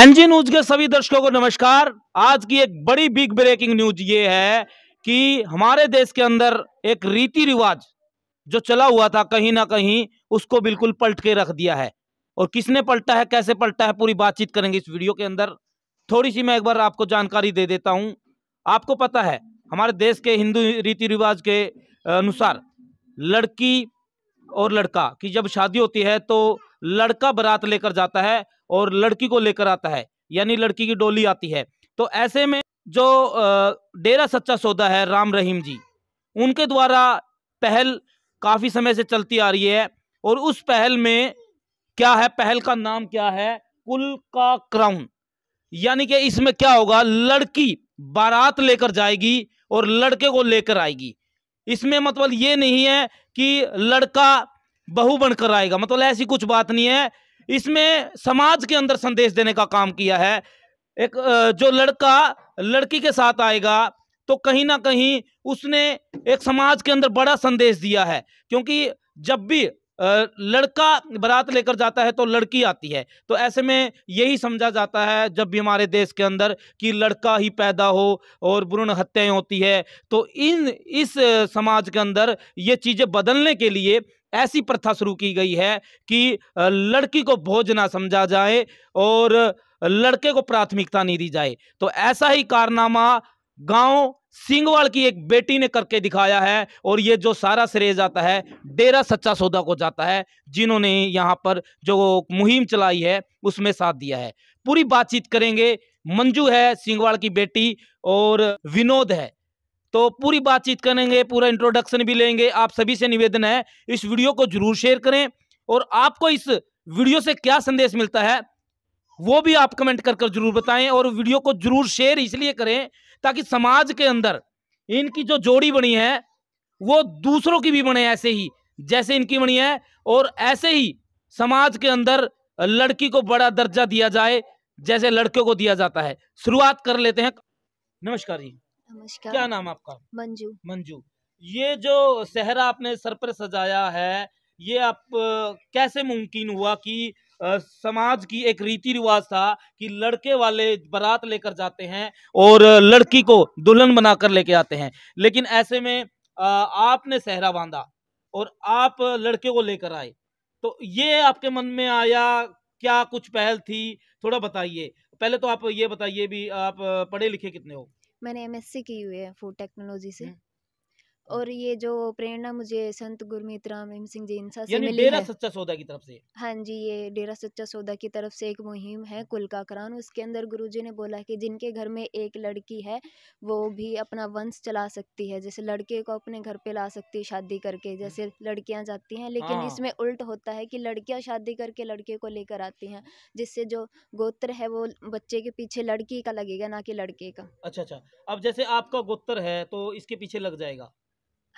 NG news के सभी दर्शकों को नमस्कार आज की एक बड़ी बिग ब्रेकिंग न्यूज ये है कि हमारे देश के अंदर एक रीति रिवाज जो चला हुआ था कहीं ना कहीं उसको बिल्कुल पलट के रख दिया है और किसने पलटा है कैसे पलटा है पूरी बातचीत करेंगे इस वीडियो के अंदर थोड़ी सी मैं एक बार आपको जानकारी दे देता हूं आपको पता है हमारे देश के हिंदू रीति रिवाज के अनुसार लड़की और लड़का कि जब शादी होती है तो लड़का बारात लेकर जाता है और लड़की को लेकर आता है यानी लड़की की डोली आती है तो ऐसे में जो डेरा सच्चा सौदा है राम रहीम जी उनके द्वारा पहल काफ़ी समय से चलती आ रही है और उस पहल में क्या है पहल का नाम क्या है कुल का क्राउन यानी कि इसमें क्या होगा लड़की बारात लेकर जाएगी और लड़के को लेकर आएगी इसमें मतलब ये नहीं है कि लड़का बहू बनकर आएगा मतलब ऐसी कुछ बात नहीं है इसमें समाज के अंदर संदेश देने का काम किया है एक जो लड़का लड़की के साथ आएगा तो कहीं ना कहीं उसने एक समाज के अंदर बड़ा संदेश दिया है क्योंकि जब भी लड़का बारात लेकर जाता है तो लड़की आती है तो ऐसे में यही समझा जाता है जब भी हमारे देश के अंदर कि लड़का ही पैदा हो और भ्रूण हत्याएं होती है तो इन इस समाज के अंदर ये चीज़ें बदलने के लिए ऐसी प्रथा शुरू की गई है कि लड़की को भोज ना समझा जाए और लड़के को प्राथमिकता नहीं दी जाए तो ऐसा ही कारनामा गांव सिंगवाल की एक बेटी ने करके दिखाया है और ये जो सारा श्रेय जाता है डेरा सच्चा सौदा को जाता है जिन्होंने यहां पर जो मुहिम चलाई है उसमें साथ दिया है पूरी बातचीत करेंगे मंजू है सिंगवाल की बेटी और विनोद है तो पूरी बातचीत करेंगे पूरा इंट्रोडक्शन भी लेंगे आप सभी से निवेदन है इस वीडियो को जरूर शेयर करें और आपको इस वीडियो से क्या संदेश मिलता है वो भी आप कमेंट कर कर जरूर बताएं और वीडियो को जरूर शेयर इसलिए करें ताकि समाज के अंदर इनकी जो जोड़ी बनी है वो दूसरों की भी बने ऐसे ही जैसे इनकी बनी है और ऐसे ही समाज के अंदर लड़की को बड़ा दर्जा दिया जाए जैसे लड़कियों को दिया जाता है शुरुआत कर लेते हैं नमस्कार जी नमस्कार क्या नाम आपका मंजू मंजू ये जो सहरा आपने सर पर सजाया है ये आप कैसे मुमकिन हुआ कि समाज की एक रीति रिवाज था कि लड़के वाले बारात लेकर जाते हैं और लड़की को दुल्हन बनाकर लेके आते हैं लेकिन ऐसे में आपने सहरा बांधा और आप लड़के को लेकर आए तो ये आपके मन में आया क्या कुछ पहल थी थोड़ा बताइए पहले तो आप ये बताइए भी आप पढ़े लिखे कितने हो मैंने एमएससी की हुई है फूड टेक्नोलॉजी से हम्म। और ये जो प्रेरणा मुझे संत गुरमीत राम एम सिंह जी इंसा से मिली डेरा सच्चा सौदा की तरफ से हाँ जी ये डेरा सच्चा सौदा की तरफ से एक मुहिम है कुल करान उसके अंदर गुरुजी ने बोला कि जिनके घर में एक लड़की है वो भी अपना वंश चला सकती है जैसे लड़के को अपने घर पे ला सकती है शादी करके जैसे लड़कियां जाती हैं लेकिन हाँ। इसमें उल्ट होता है कि लड़कियां शादी करके लड़के को लेकर आती हैं जिससे जो गोत्र है वो बच्चे के पीछे लड़की का लगेगा ना कि लड़के का अच्छा अच्छा अब जैसे आपका गोत्र है तो इसके पीछे लग जाएगा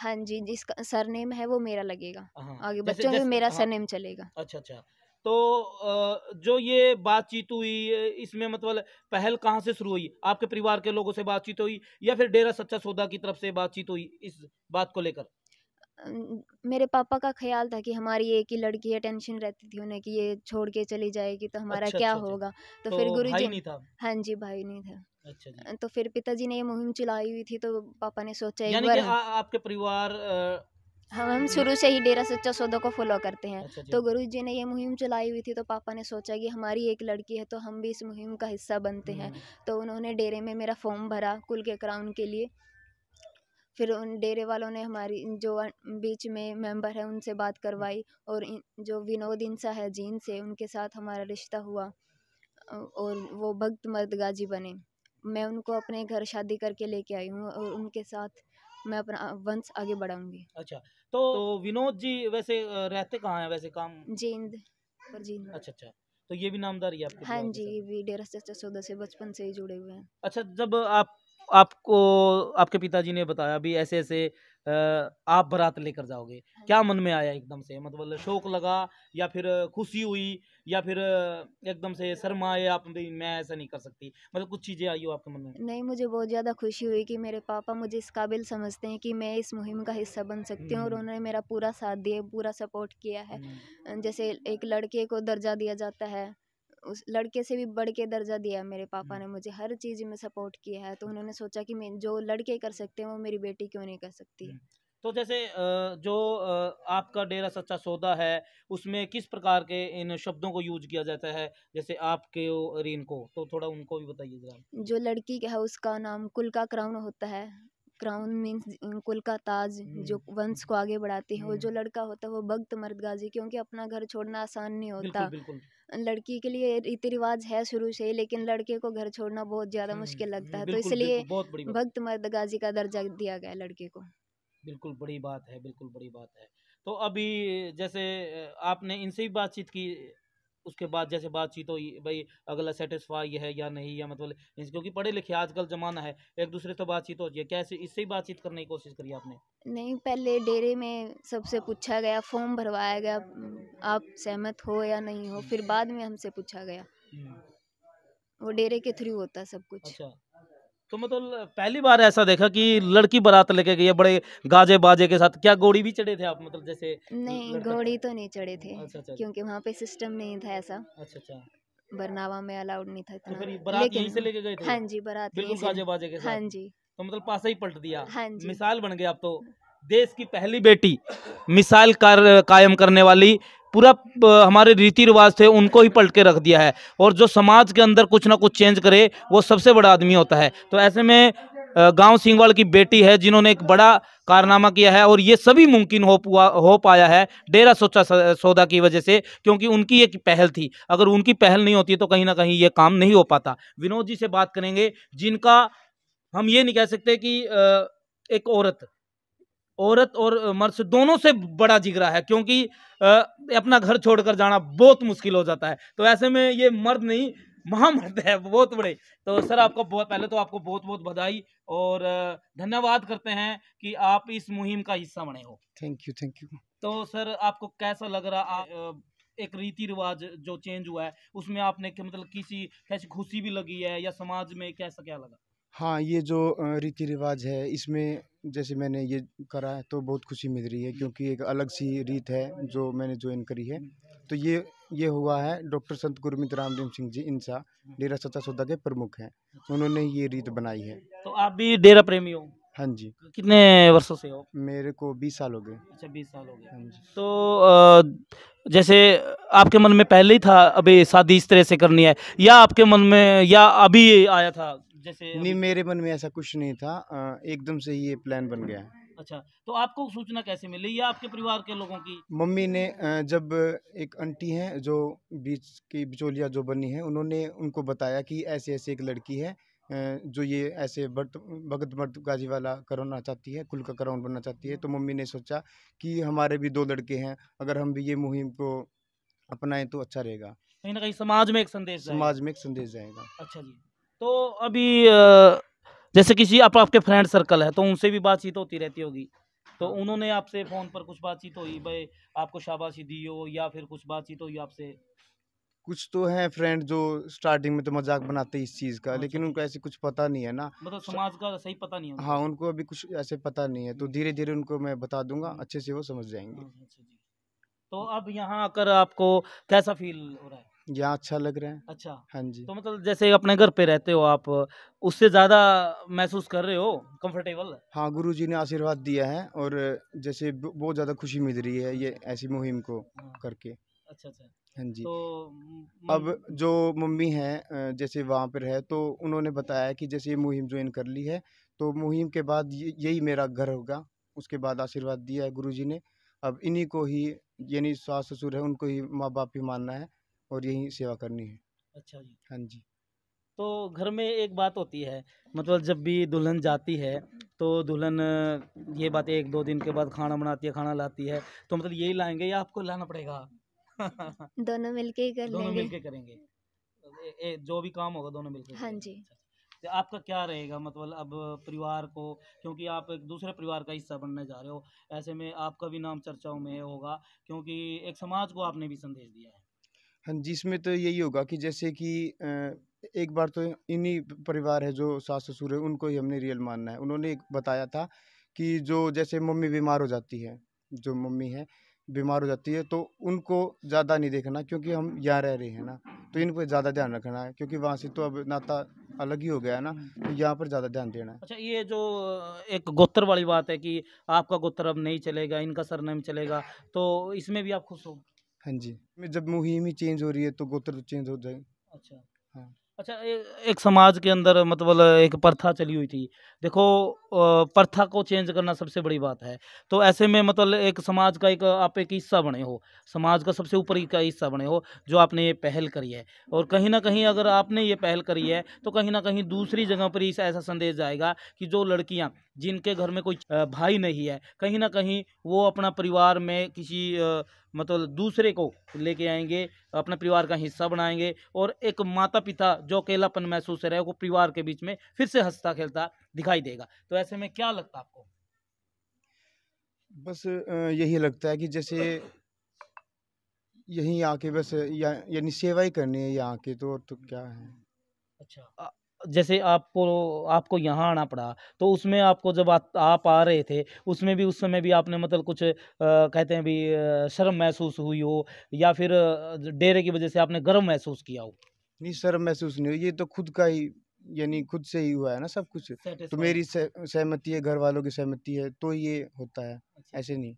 हाँ जी जिसका सरनेम है वो मेरा लगेगा हाँ, आगे बच्चों में मेरा हाँ। सरनेम चलेगा अच्छा अच्छा तो जो ये बातचीत हुई इसमें मतलब पहल कहाँ से शुरू हुई आपके परिवार के लोगों से बातचीत हुई या फिर डेरा सच्चा सौदा की तरफ से बातचीत हुई इस बात को लेकर मेरे पापा का ख्याल था कि हमारी एक ही लड़की है टेंशन रहती थी उन्हें कि ये छोड़ के चली जाएगी तो हमारा अच्छा, क्या अच्छा, अच्छा। होगा तो, तो फिर गुरु जी हाँ जी भाई नहीं था अच्छा जी। तो फिर पिताजी ने ये मुहिम चलाई हुई थी तो पापा ने सोचा एक बार आपके परिवार हम हाँ, हम शुरू से ही डेरा सच्चा सौदा को फॉलो करते हैं अच्छा तो गुरु जी ने ये मुहिम चलाई हुई थी तो पापा ने सोचा कि हमारी एक लड़की है तो हम भी इस मुहिम का हिस्सा बनते हैं हम्म। तो उन्होंने डेरे में मेरा फॉर्म भरा कुल के क्राउन के लिए फिर उन डेरे वालों ने हमारी जो अं, बीच में मेंबर है उनसे बात करवाई और जो विनोद इंसा है जीन से उनके साथ हमारा रिश्ता हुआ और वो भक्त मर्द गाजी बने मैं उनको अपने घर शादी करके लेके आई हूँ और उनके साथ मैं अपना वंश आगे बढ़ाऊंगी अच्छा तो तो विनोद जी वैसे रहते कहाँ हैं वैसे काम जींद पर जींद अच्छा अच्छा तो ये भी नामदारी है आपके हाँ जी ये भी डेरा सचोदा से बचपन से ही जुड़े हुए हैं अच्छा जब आप आपको आपके पिताजी ने बताया भी ऐसे ऐसे आप बारात लेकर जाओगे हाँ। क्या मन में आया एकदम से मतलब शौक लगा या फिर खुशी हुई या फिर एकदम से आए आप भी मैं ऐसा नहीं कर सकती मतलब कुछ चीज़ें आई हो आपके मन में नहीं मुझे बहुत ज़्यादा खुशी हुई कि मेरे पापा मुझे इस काबिल समझते हैं कि मैं इस मुहिम का हिस्सा बन सकती हूँ और उन्होंने मेरा पूरा साथ दिया पूरा सपोर्ट किया है जैसे एक लड़के को दर्जा दिया जाता है उस लड़के से भी बढ़ के दर्जा दिया है मेरे पापा ने मुझे हर चीज़ में सपोर्ट किया है तो उन्होंने सोचा कि मैं जो लड़के कर सकते हैं वो मेरी बेटी क्यों नहीं कर सकती है तो जैसे जो आपका डेरा सच्चा सौदा है उसमें किस प्रकार के इन शब्दों को यूज किया जाता है जैसे आपके रीन को तो थोड़ा उनको भी बताइए जो लड़की का है उसका नाम कुल का क्राउन होता है क्राउन मीन्स कुल का ताज जो वंश को आगे बढ़ाते हैं और हम्म। जो लड़का होता है वो भक्त मर्दगाजी क्योंकि अपना घर छोड़ना आसान नहीं होता बिल्कुल, बिल्कुल। लड़की के लिए रीति रिवाज है शुरू से ही लेकिन लड़के को घर छोड़ना बहुत ज़्यादा हम्म, मुश्किल लगता है तो इसलिए भक्त मर्दगाजी का दर्जा दिया गया लड़के को बिल्कुल बड़ी बात है बिल्कुल बड़ी बात है तो अभी जैसे आपने इनसे भी बातचीत की उसके बाद जैसे बातचीत हो भाई अगला सेटिस्फाई है या नहीं या मतलब क्योंकि पढ़े लिखे आजकल ज़माना है एक दूसरे से बातचीत होती है कैसे इससे ही बातचीत करने की कोशिश करी आपने नहीं पहले डेरे में सबसे पूछा गया फॉर्म भरवाया गया हम्म, आप सहमत हो या नहीं हो फिर हम्म। बाद में हमसे पूछा गया हम्म। वो डेरे के थ्रू होता सब कुछ अच्छा तो मतलब पहली बार ऐसा देखा कि लड़की बारात लेके गई है बड़े गाजे बाजे के साथ क्या घोड़ी भी चढ़े थे आप मतलब जैसे नहीं घोड़ी तो नहीं चढ़े थे अच्छा, अच्छा, अच्छा। क्योंकि वहाँ पे सिस्टम नहीं था ऐसा अच्छा अच्छा बरनावा में अलाउड नहीं था तो इतना से लेके गए थे हाँ जी बारात बिल्कुल गाजे बाजे के हाँ जी तो मतलब पासा ही पलट दिया हाँ मिसाल बन गए आप तो देश की पहली बेटी मिसाइल कायम करने वाली पूरा हमारे रीति रिवाज थे उनको ही पलट के रख दिया है और जो समाज के अंदर कुछ ना कुछ चेंज करे वो सबसे बड़ा आदमी होता है तो ऐसे में गांव सिंहवाल की बेटी है जिन्होंने एक बड़ा कारनामा किया है और ये सभी मुमकिन हो हो पाया है डेरा सोचा सौदा की वजह से क्योंकि उनकी एक पहल थी अगर उनकी पहल नहीं होती तो कहीं ना कहीं ये काम नहीं हो पाता विनोद जी से बात करेंगे जिनका हम ये नहीं कह सकते कि एक औरत औरत और मर्द से दोनों से बड़ा जिगरा है क्योंकि अपना घर छोड़कर जाना बहुत मुश्किल हो जाता है तो ऐसे में ये मर्द नहीं महामर्द है बहुत बड़े तो सर आपको बहुत पहले तो आपको बहुत बहुत बधाई और धन्यवाद करते हैं कि आप इस मुहिम का हिस्सा बने हो थैंक यू थैंक यू तो सर आपको कैसा लग रहा एक रीति रिवाज जो चेंज हुआ है उसमें आपने मतलब किसी कैसी खुशी भी लगी है या समाज में कैसा क्या लगा हाँ ये जो रीति रिवाज है इसमें जैसे मैंने ये करा है तो बहुत खुशी मिल रही है क्योंकि एक अलग सी रीत है जो मैंने ज्वाइन करी है तो ये ये हुआ है डॉक्टर संत गुरमीत रामदेव सिंह जी इंसा डेरा सचा सौदा के प्रमुख हैं उन्होंने ये रीत बनाई है तो आप भी डेरा प्रेमी हो हाँ जी कितने वर्षों से हो मेरे को बीस साल हो गए अच्छा बीस साल हो गए हाँ जी तो जैसे आपके मन में पहले ही था अभी शादी इस तरह से करनी है या आपके मन में या अभी आया था जैसे नहीं मेरे मन में ऐसा कुछ नहीं था एकदम से ही ये प्लान बन गया अच्छा तो आपको सूचना कैसे मिली या आपके परिवार के लोगों की मम्मी ने जब एक आंटी हैं जो बीच की बिचौलिया जो बनी है उन्होंने उनको बताया कि ऐसे ऐसे एक लड़की है जो ये ऐसे भक्त भगत मर्द गाजी वाला करवाना चाहती है कुल का करोन बनना चाहती है तो मम्मी ने सोचा कि हमारे भी दो लड़के हैं अगर हम भी ये मुहिम को अपनाएं तो अच्छा रहेगा कहीं ना कहीं समाज में एक संदेश समाज में एक संदेश जाएगा अच्छा जी तो अभी जैसे किसी आप आपके फ्रेंड सर्कल है तो उनसे भी बातचीत होती रहती होगी तो उन्होंने आपसे फ़ोन पर कुछ बातचीत हुई भाई आपको शाबाशी दी हो या फिर कुछ बातचीत हुई आपसे कुछ तो हैं फ्रेंड जो स्टार्टिंग में तो मजाक बनाते हैं इस चीज़ का लेकिन अच्छा। उनको ऐसे कुछ पता नहीं है ना मतलब समाज का सही पता नहीं है हाँ उनको अभी कुछ ऐसे पता नहीं है तो हम्म। धीरे धीरे उनको मैं बता दूंगा हम्म। अच्छे से वो समझ जाएंगे हम्म, अच्छा तो अब यहाँ आकर आपको कैसा फील हो रहा है यहाँ अच्छा लग रहा है अच्छा हाँ जी तो मतलब जैसे अपने घर पे रहते हो आप उससे ज़्यादा महसूस कर रहे हो कंफर्टेबल हाँ गुरु जी ने आशीर्वाद दिया है और जैसे बहुत ज़्यादा खुशी मिल रही है ये अच्छा। ऐसी मुहिम को हाँ। करके अच्छा अच्छा हाँ जी तो अब जो मम्मी हैं जैसे वहाँ पर है तो उन्होंने बताया कि जैसे ये मुहिम ज्वाइन कर ली है तो मुहिम के बाद यही मेरा घर होगा उसके बाद आशीर्वाद दिया है गुरु जी ने अब इन्हीं को ही यानी सास ससुर है उनको ही माँ बाप ही मानना है और यही सेवा करनी है अच्छा जी हाँ जी तो घर में एक बात होती है मतलब जब भी दुल्हन जाती है तो दुल्हन ये बात एक दो दिन के बाद खाना बनाती है खाना लाती है तो मतलब यही लाएंगे या आपको लाना पड़ेगा दोनों मिलके ही कर दोनों मिलके करेंगे ए, ए, जो भी काम होगा दोनों मिलके हाँ जी अच्छा, अच्छा। तो आपका क्या रहेगा मतलब अब परिवार को क्योंकि आप एक दूसरे परिवार का हिस्सा बनने जा रहे हो ऐसे में आपका भी नाम चर्चाओं में होगा क्योंकि एक समाज को आपने भी संदेश दिया है हाँ जी इसमें तो यही होगा कि जैसे कि एक बार तो इन्हीं परिवार है जो सास ससुर है उनको ही हमने रियल मानना है उन्होंने एक बताया था कि जो जैसे मम्मी बीमार हो जाती है जो मम्मी है बीमार हो जाती है तो उनको ज़्यादा नहीं देखना क्योंकि हम यहाँ रह रहे हैं ना तो इन पर ज़्यादा ध्यान रखना है क्योंकि वहाँ से तो अब नाता अलग ही हो गया है ना तो यहाँ पर ज़्यादा ध्यान देना है अच्छा ये जो एक गोत्र वाली बात है कि आपका गोत्र अब नहीं चलेगा इनका सरनेम चलेगा तो इसमें भी आप खुश हो हाँ जी में जब मुहिम ही चेंज हो रही है तो गोत्र चेंज हो जाए अच्छा हाँ अच्छा ए, एक समाज के अंदर मतलब एक प्रथा चली हुई थी देखो प्रथा को चेंज करना सबसे बड़ी बात है तो ऐसे में मतलब एक समाज का एक आप एक हिस्सा बने हो समाज का सबसे ऊपर का हिस्सा बने हो जो आपने ये पहल करी है और कहीं ना कहीं अगर आपने ये पहल करी है तो कहीं ना कहीं दूसरी जगह पर ऐसा संदेश जाएगा कि जो लड़कियाँ जिनके घर में कोई भाई नहीं है कहीं ना कहीं वो अपना परिवार में किसी मतलब दूसरे को लेके आएंगे अपने परिवार का हिस्सा बनाएंगे और एक माता पिता जो अकेलापन महसूस रहे वो परिवार के बीच में फिर से हंसता खेलता दिखाई देगा तो ऐसे में क्या लगता आपको बस यही लगता है कि जैसे यहीं आके बस या, यानी सेवा ही करनी है यहाँ के तो तो क्या है अच्छा जैसे आपको आपको यहाँ आना पड़ा तो उसमें आपको जब आ, आप आ रहे थे उसमें भी उस समय भी आपने मतलब कुछ आ, कहते हैं भी शर्म महसूस हुई हो या फिर डेरे की वजह से आपने गर्व महसूस किया हो नहीं शर्म महसूस नहीं हुई ये तो खुद का ही यानी खुद से ही हुआ है ना सब कुछ तो मेरी सहमति है घर वालों की सहमति है तो ये होता है अच्छा। ऐसे नहीं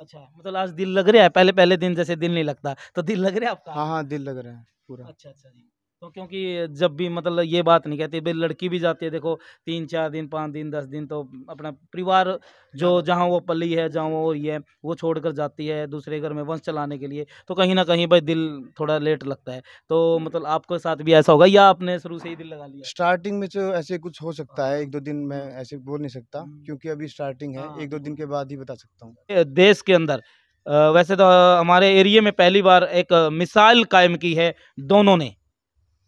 अच्छा मतलब आज दिल लग रहा है पहले पहले दिन जैसे दिल नहीं लगता तो दिल लग रहा है आपका हाँ हाँ दिल लग रहा है पूरा अच्छा अच्छा जी तो क्योंकि जब भी मतलब ये बात नहीं कहती भाई लड़की भी जाती है देखो तीन चार दिन पाँच दिन दस दिन तो अपना परिवार जो हाँ। जहाँ वो पली है जहाँ वो ये है वो छोड़ कर जाती है दूसरे घर में वंश चलाने के लिए तो कहीं ना कहीं भाई दिल थोड़ा लेट लगता है तो मतलब आपके साथ भी ऐसा होगा या आपने शुरू से ही दिल लगा लिया स्टार्टिंग में तो ऐसे कुछ हो सकता हाँ। है एक दो दिन में ऐसे बोल नहीं सकता क्योंकि अभी स्टार्टिंग है हाँ, एक दो दिन तो के बाद ही बता सकता हूँ देश के अंदर वैसे तो हमारे एरिए में पहली बार एक मिसाइल कायम की है दोनों ने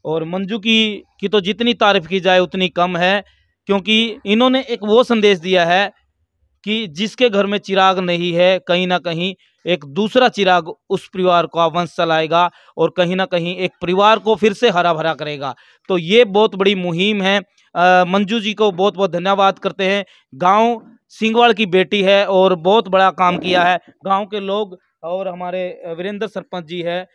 और मंजू की की तो जितनी तारीफ की जाए उतनी कम है क्योंकि इन्होंने एक वो संदेश दिया है कि जिसके घर में चिराग नहीं है कहीं ना कहीं एक दूसरा चिराग उस परिवार को वंश चलाएगा और कहीं ना कहीं एक परिवार को फिर से हरा भरा करेगा तो ये बहुत बड़ी मुहिम है मंजू जी को बहुत बहुत धन्यवाद करते हैं गांव सिंगवाड़ की बेटी है और बहुत बड़ा काम किया है गांव के लोग और हमारे वीरेंद्र सरपंच जी है